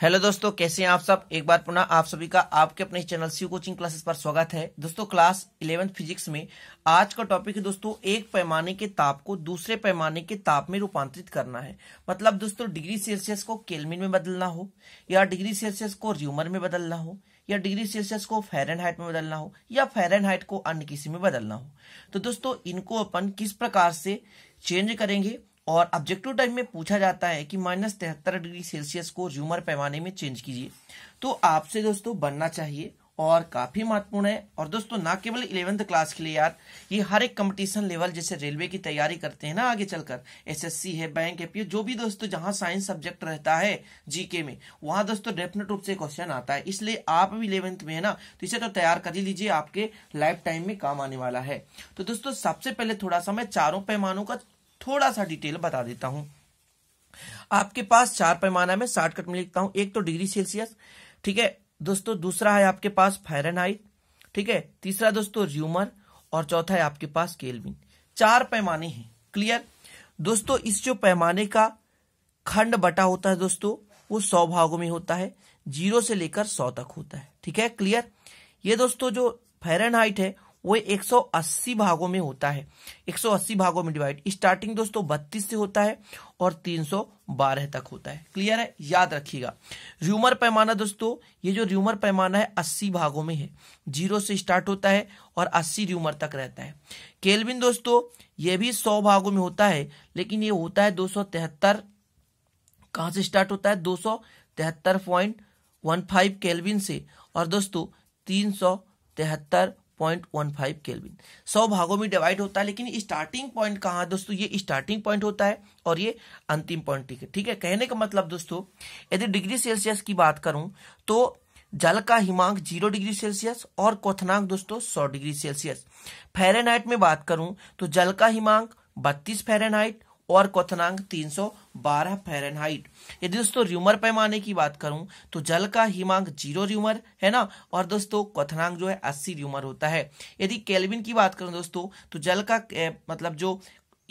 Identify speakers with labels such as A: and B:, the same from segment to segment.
A: hello दोस्तों कैसे हैं आप सब एक बार पुनः आप सभी का आपके अपने चैनल सी कोचिंग क्लासेस पर स्वागत है दोस्तों क्लास इलेवेंथ फिजिक्स में आज का टॉपिक है दोस्तों एक पैमाने के ताप को दूसरे पैमाने के ताप में रूपांतरित करना है मतलब दोस्तों डिग्री सेल्सियस को केलमिन में बदलना हो या डिग्री सेल्सियस को र्यूमर में बदलना हो या डिग्री सेल्सियस को फेरन में बदलना हो या फेरन को अन्य किसी में बदलना हो तो दोस्तों इनको अपन किस प्रकार से चेंज करेंगे और ऑब्जेक्टिव टाइप में पूछा जाता है कि माइनस तिहत्तर डिग्री सेल्सियस को र्यूमर पैमाने में चेंज कीजिए तो आपसे दोस्तों बनना चाहिए और काफी महत्वपूर्ण है और दोस्तों ना केवल इलेवेंथ क्लास के लिए यार ये हर एक कंपटीशन लेवल जैसे रेलवे की तैयारी करते हैं ना आगे चलकर एसएससी है बैंक है पीओ जो भी दोस्तों जहां साइंस सब्जेक्ट रहता है जीके में वहां दोस्तों डेफिनेट रूप से क्वेश्चन आता है इसलिए आप भी इलेवेंथ में है ना तो इसे तो तैयार कर ही लीजिए आपके लाइफ टाइम में काम आने वाला है तो दोस्तों सबसे पहले थोड़ा सा मैं चारों पैमानों का थोड़ा सा डिटेल बता देता हूं आपके पास चार पैमाना में शॉर्टकट में लिखता हूं एक तो डिग्री सेल्सियस ठीक है दोस्तों दूसरा है आपके पास फायरनहाइट ठीक है तीसरा दोस्तों र्यूमर और चौथा है आपके पास केलविन चार पैमाने हैं क्लियर दोस्तों इस जो पैमाने का खंड बटा होता है दोस्तों वो सौ भागों में होता है जीरो से लेकर सौ तक होता है ठीक है क्लियर ये दोस्तों जो फेरन हाइट है वह 180 भागों में होता है 180 भागों में डिवाइड स्टार्टिंग दोस्तों 32 से होता है और 312 तक होता है क्लियर है याद रखिएगा र्यूमर पैमाना दोस्तों ये जो र्यूमर पैमाना है 80 भागों में है जीरो से स्टार्ट होता है और 80 र्यूमर तक रहता है केल्विन दोस्तों ये भी 100 भागों में होता है लेकिन ये होता है दो सौ कहाँ से स्टार्ट होता है दो सौ तिहत्तर पॉइंट वन फाइव केल्विन से और दोस्तों तीन सौ तिहत्तर पॉइंट वन फाइव केल्विन सौ भागों में डिवाइड होता है लेकिन स्टार्टिंग पॉइंट कहाँ दोस्तों ये स्टार्टिंग पॉइंट होता है और ये अंतिम पॉइंट ठीक है ठीक है कहने का मतलब दोस्तों यदि डिग्री सेल्सियस की बात करूं तो जल का हिमांक जीरो डिग्री सेल्सियस और क्वथनांक दोस्तों सौ डिग्री सेल्सियस फेरेनहाइट में बात करूं तो जल का हिमांक बत्तीस फेरेनहाइट और क्वथनांक 312 फ़ारेनहाइट यदि दोस्तों र्यूमर पैमाने की बात करूं तो जल का हिमांक जीरो र्यूमर है ना और दोस्तों क्वनांक जो है 80 र्यूमर होता है यदि केल्विन की बात करूं दोस्तों तो जल का ए, मतलब जो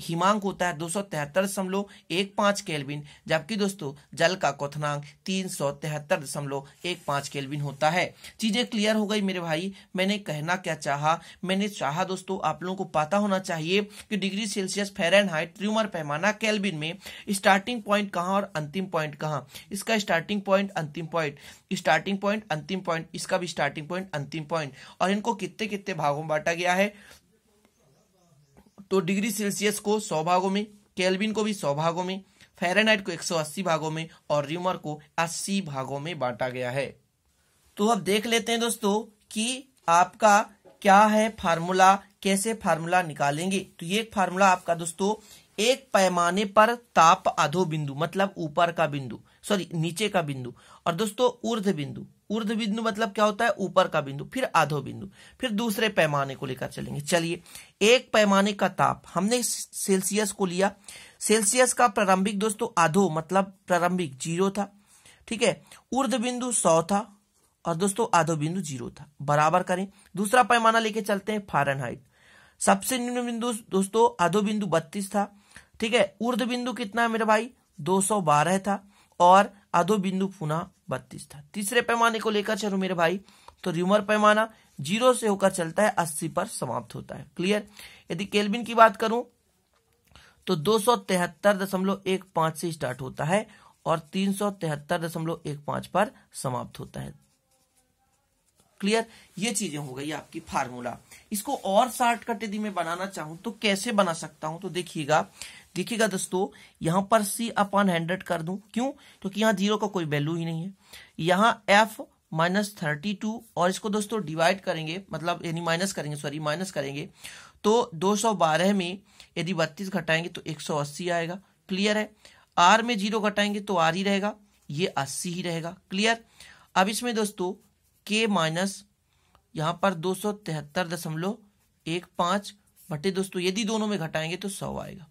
A: हिमांक होता है दो सौ तिहत्तर दशमलव एक पांच केल्विन जबकि दोस्तों जल का क्वथनांक तीन सौ तिहत्तर दशमलव एक पांच केल्विन होता है चीज़ें क्लियर हो गई मेरे भाई मैंने कहना क्या चाहा मैंने चाहा दोस्तों आप लोगों को पता होना चाहिए कि डिग्री सेल्सियस फेरनहाइट ट्रूमर पैमाना केल्विन में स्टार्टिंग पॉइंट कहाँ और अंतिम पॉइंट कहाँ इसका स्टार्टिंग पॉइंट अंतिम पॉइंट स्टार्टिंग पॉइंट अंतिम पॉइंट इसका भी स्टार्टिंग पॉइंट अंतिम पॉइंट और इनको कितने कितने भागों में बांटा गया है तो डिग्री सेल्सियस को सौ भागों में केल्विन को भी सौ भागों में फेरेनहाइट को 180 भागों में और र्यूमर को 80 भागों में बांटा गया है तो अब देख लेते हैं दोस्तों कि आपका क्या है फार्मूला कैसे फार्मूला निकालेंगे तो ये फार्मूला आपका दोस्तों एक पैमाने पर ताप अधो बिंदु मतलब ऊपर का बिंदु सॉरी नीचे का बिंदु और दोस्तों ऊर्ध बिंदु ऊर्ध बिंदु मतलब क्या होता है ऊपर का बिंदु फिर आधो बिंदु फिर दूसरे पैमाने को लेकर चलेंगे चलिए एक पैमाने का ताप हमने सेल्सियस को लिया सेल्सियस का प्रारंभिक दोस्तों आधो मतलब प्रारंभिक जीरो था ठीक है ऊर्ध बिंदु सौ था और दोस्तों आधो बिंदु जीरो था बराबर करें दूसरा पैमाना लेके चलते हैं फारन सबसे निम्न बिंदु दोस्तों आधो बिंदु बत्तीस था ठीक है ऊर्ध बिंदु कितना है मेरे भाई दो था और आधो बिंदु पुनः बत्तीस था तीसरे पैमाने को लेकर चलो मेरे भाई तो र्यूमर पैमाना जीरो से होकर चलता है अस्सी पर समाप्त होता है क्लियर यदि केल्विन की बात करूं तो दो सौ तिहत्तर दशमलव एक पांच से स्टार्ट होता है और तीन सौ तिहत्तर दशमलव एक पांच पर समाप्त होता है क्लियर ये चीजें हो गई आपकी फार्मूला इसको और शॉर्टकट यदि मैं बनाना चाहूं तो कैसे बना सकता हूं तो देखिएगा देखिएगा दोस्तों यहां पर सी अपॉन हंड्रेड कर दूं क्यों क्योंकि यहां जीरो का कोई वैल्यू ही नहीं है यहां एफ माइनस थर्टी टू और इसको दोस्तों डिवाइड करेंगे मतलब यानी माइनस करेंगे सॉरी माइनस करेंगे तो 212 में यदि 32 घटाएंगे तो 180 आएगा क्लियर है आर में जीरो घटाएंगे तो आर ही रहेगा ये अस्सी ही रहेगा क्लियर अब इसमें दोस्तों के माइनस यहां पर दो सौ तिहत्तर दशमलव एक पांच बटे दोस्तों यदि दोनों में घटाएंगे तो सौ आएगा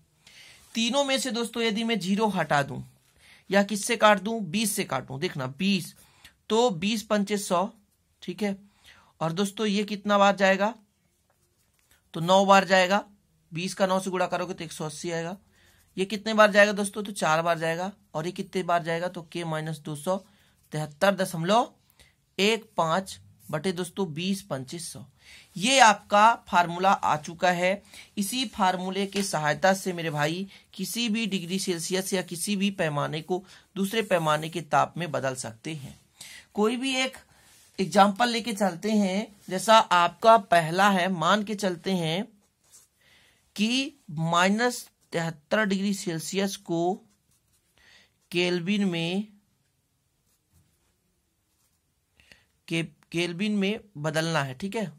A: तीनों में से दोस्तों यदि मैं जीरो हटा दूं या किससे काट दूं बीस से दूं देखना बीस तो बीस पंचे सौ ठीक है और दोस्तों ये कितना बार जाएगा तो नौ बार जाएगा बीस का नौ से गुड़ा करोगे तो एक सौ अस्सी आएगा ये कितने बार जाएगा दोस्तों तो चार बार जाएगा और ये कितने बार जाएगा तो के माइनस दो सौ तिहत्तर दशमलव एक पांच बटे दोस्तों बीस पंचीस सौ ये आपका फार्मूला आ चुका है इसी फार्मूले के सहायता से मेरे भाई किसी भी डिग्री सेल्सियस या किसी भी पैमाने को दूसरे पैमाने के ताप में बदल सकते हैं कोई भी एक एग्जाम्पल लेके चलते हैं जैसा आपका पहला है मान के चलते हैं कि माइनस तिहत्तर डिग्री सेल्सियस को केल्विन में के, केल्विन में बदलना है ठीक है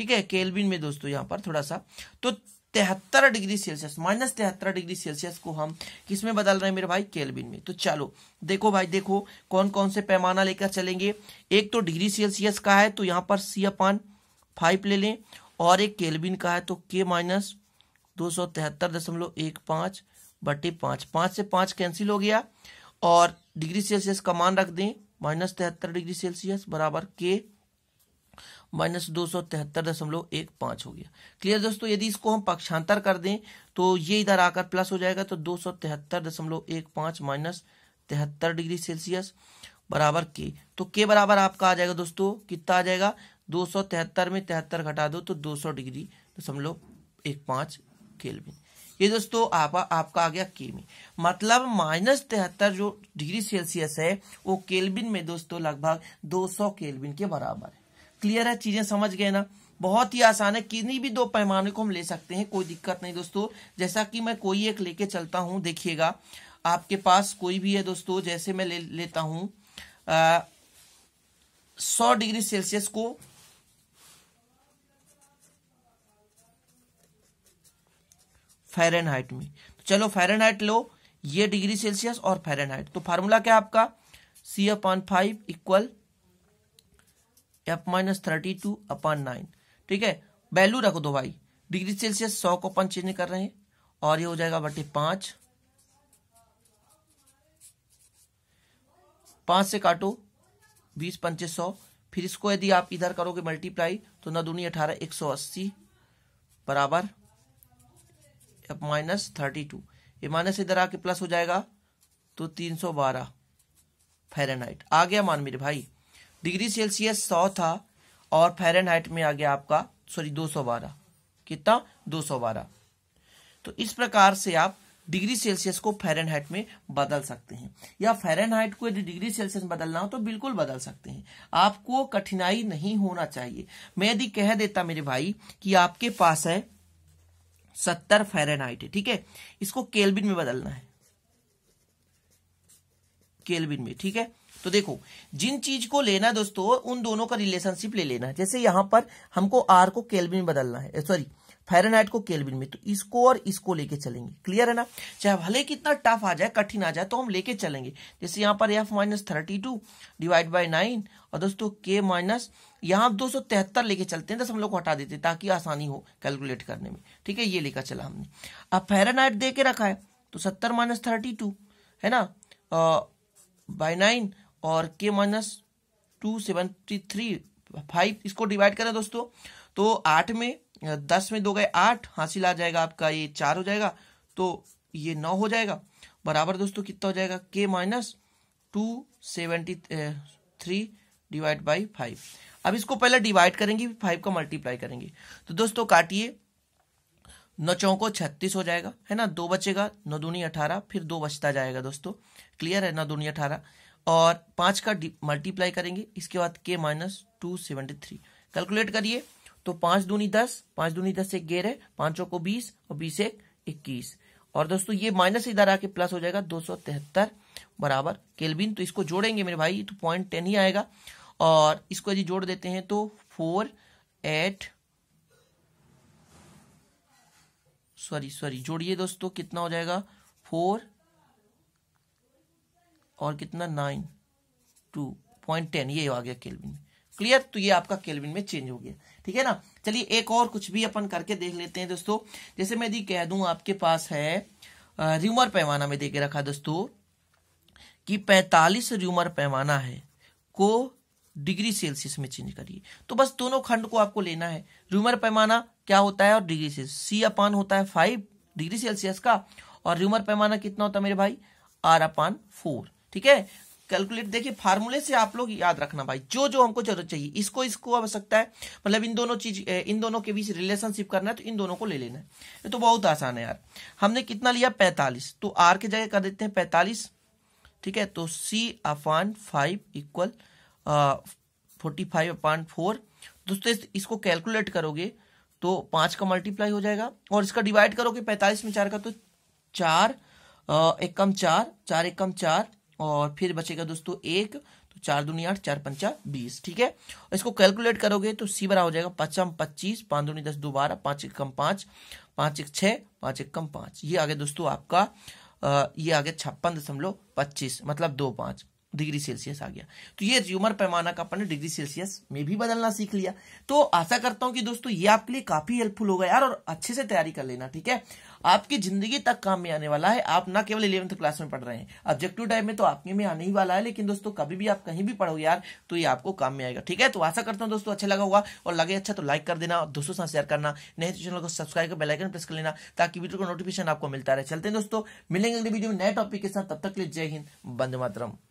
A: ठीक है केल्विन में दोस्तों यहाँ पर थोड़ा सा तो तिहत्तर डिग्री सेल्सियस माइनस तिहत्तर डिग्री सेल्सियस को हम किस में बदल रहे हैं मेरे भाई केल्विन में तो चलो देखो भाई देखो कौन कौन से पैमाना लेकर चलेंगे एक तो डिग्री सेल्सियस का है तो यहाँ पर सी अपान फाइव ले लें और एक केल्विन का है तो के माइनस दो सौ तिहत्तर दशमलव एक पाँच बटे पाँच पाँच से पाँच कैंसिल हो गया और डिग्री सेल्सियस का मान रख दें माइनस तिहत्तर डिग्री सेल्सियस बराबर के माइनस दो सौ तिहत्तर दशमलव एक पांच हो गया क्लियर दोस्तों यदि इसको हम पक्षांतर कर दें तो ये इधर आकर प्लस हो जाएगा तो दो सौ तिहत्तर दशमलव एक पांच माइनस तिहत्तर डिग्री सेल्सियस बराबर के तो के बराबर आपका आ जाएगा दोस्तों कितना आ जाएगा दो सौ तिहत्तर में तिहत्तर घटा दो तो दो सौ डिग्री दशमलव एक पांच केल्विन ये दोस्तों आप, आपका आ गया के में मतलब माइनस तिहत्तर जो डिग्री सेल्सियस है वो केल्विन में दोस्तों लगभग सौ केल्विन के बराबर है क्लियर है चीजें समझ गए ना बहुत ही आसान है किन्हीं भी दो पैमाने को हम ले सकते हैं कोई दिक्कत नहीं दोस्तों जैसा कि मैं कोई एक लेके चलता हूं देखिएगा आपके पास कोई भी है दोस्तों जैसे मैं ले लेता हूं सौ डिग्री सेल्सियस को फ़ारेनहाइट में तो चलो फ़ारेनहाइट लो ये डिग्री सेल्सियस और फ़ारेनहाइट तो फार्मूला क्या आपका C upon five equal F minus thirty two upon nine ठीक है वैल्यू रख दो भाई डिग्री सेल्सियस सौ को अपन चेंज कर रहे हैं और ये हो जाएगा बटे पांच पांच से काटो बीस पंचे सौ फिर इसको यदि आप इधर करोगे मल्टीप्लाई तो न दूनी अठारह एक सौ अस्सी बराबर एफ माइनस थर्टी टू ये माइनस इधर आके प्लस हो जाएगा तो तीन सौ बारह फेरेनाइट आ गया मान मेरे भाई डिग्री सेल्सियस सौ था और फ़ारेनहाइट में आ गया आपका सॉरी दो सौ बारह कितना दो सौ बारह तो इस प्रकार से आप डिग्री सेल्सियस को फ़ारेनहाइट में बदल सकते हैं या फ़ारेनहाइट को यदि डिग्री सेल्सियस बदलना हो तो बिल्कुल बदल सकते हैं आपको कठिनाई नहीं होना चाहिए मैं यदि कह देता मेरे भाई कि आपके पास है सत्तर फ़ारेनहाइट है ठीक है इसको केल्विन में बदलना है केल्विन में ठीक है तो देखो जिन चीज को लेना है दोस्तों उन दोनों का रिलेशनशिप ले लेना है जैसे यहां पर हमको आर को केल्विन बदलना है सॉरी फेरनहाइट को केल्विन में तो इसको और इसको लेके चलेंगे क्लियर है ना चाहे भले कितना टफ आ जाए कठिन आ जाए तो हम लेके चलेंगे जैसे यहाँ पर F minus thirty two divide by nine और दोस्तों के माइनस यहाँ दो सौ तिहत्तर लेके चलते हैं दस हम लोग हटा देते ताकि आसानी हो कैलकुलेट करने में ठीक है ये लेकर चला हमने अब फेरनहाइट दे के रखा है तो सत्तर माइनस थर्टी टू है ना बाई नाइन और K minus two seventy three five इसको डिवाइड करें दोस्तों तो आठ में दस में दो गए आठ हासिल आ जाएगा आपका ये चार हो जाएगा तो ये नौ हो जाएगा बराबर दोस्तों कितना हो जाएगा K minus two seventy three divide by five अब इसको पहले डिवाइड करेंगे फाइव का मल्टीप्लाई करेंगे तो दोस्तों काटिए नौ चौको छत्तीस हो जाएगा है ना दो बचेगा नौ दूनी अठारह फिर दो बचता जाएगा दोस्तों क्लियर है नौ दूनी अठारह और पांच का मल्टीप्लाई करेंगे इसके बाद K minus two seventy three calculate करिए तो पांच दूनी दस पांच दूनी दस एक गेर है पांचों को बीस और बीस एक इक्कीस और दोस्तों ये माइनस इधर आके प्लस हो जाएगा दो सौ तिहत्तर बराबर केल्विन तो इसको जोड़ेंगे मेरे भाई तो पॉइंट टेन ही आएगा और इसको यदि जोड़ देते हैं तो फोर एट सॉरी सॉरी जोड़िए दोस्तों कितना हो जाएगा फोर और कितना नाइन टू पॉइंट टेन ये आ गया केल्विन में क्लियर तो ये आपका केल्विन में चेंज हो गया ठीक है ना चलिए एक और कुछ भी अपन करके देख लेते हैं दोस्तों जैसे मैं यदि कह दू आपके पास है र्यूमर पैमाना में देखे रखा दोस्तों कि 45 र्यूमर पैमाना है को डिग्री सेल्सियस में चेंज करिए तो बस दोनों खंड को आपको लेना है र्यूमर पैमाना क्या होता है और डिग्री सेल्सियस सी अपान होता है फाइव डिग्री सेल्सियस का और र्यूमर पैमाना कितना होता है मेरे भाई आर अपान फोर ठीक है कैलकुलेट देखिए फार्मूले से आप लोग याद रखना भाई जो जो हमको जरूरत चाहिए इसको इसको आवश्यकता है मतलब इन दोनों चीज इन दोनों के बीच रिलेशनशिप करना है तो इन दोनों को ले लेना है ये तो बहुत आसान है यार हमने कितना लिया पैंतालीस तो आर के जगह कर देते हैं पैंतालीस ठीक है तो C upon five equal forty five upon four दोस्तों इसको कैलकुलेट करोगे तो पांच का मल्टीप्लाई हो जाएगा और इसका डिवाइड करोगे पैंतालीस में चार का तो चार एक कम चार चार एक कम चार और फिर बचेगा दोस्तों एक तो चार दूनी आठ चार पंचा बीस ठीक है इसको कैलकुलेट करोगे तो सी बड़ा हो जाएगा पचम पच्चीस पाँच दूनी दस दो बारह पाँच एक कम पाँच पाँच एक छः पाँच एक कम पाँच ये आगे दोस्तों आपका ये आगे छप्पन दशमलव पच्चीस मतलब दो पाँच डिग्री सेल्सियस आ गया तो ये ज्यूमर पैमाना का अपने डिग्री सेल्सियस में भी बदलना सीख लिया तो आशा करता हूं कि दोस्तों ये आपके लिए काफी हेल्पफुल होगा यार और अच्छे से तैयारी कर लेना ठीक है आपकी जिंदगी तक काम में आने वाला है आप ना केवल इलेवंथ क्लास में पढ़ रहे हैं ऑब्जेक्टिव टाइप में तो आपके में आने ही वाला है लेकिन दोस्तों कभी भी आप कहीं भी पढ़ो यार तो ये आपको काम में आएगा ठीक है तो आशा करता हूँ दोस्तों अच्छा लगा होगा और लगे अच्छा तो लाइक कर देना और दोस्तों साथ शेयर करना नहीं तो चैनल को सब्सक्राइब कर बेलाइकन प्रेस कर लेना ताकि वीडियो का नोटिफिकेशन आपको मिलता रहे चलते हैं दोस्तों मिलेंगे अगले वीडियो में नए टॉपिक के साथ तब तक लिए जय हिंद बंद मातरम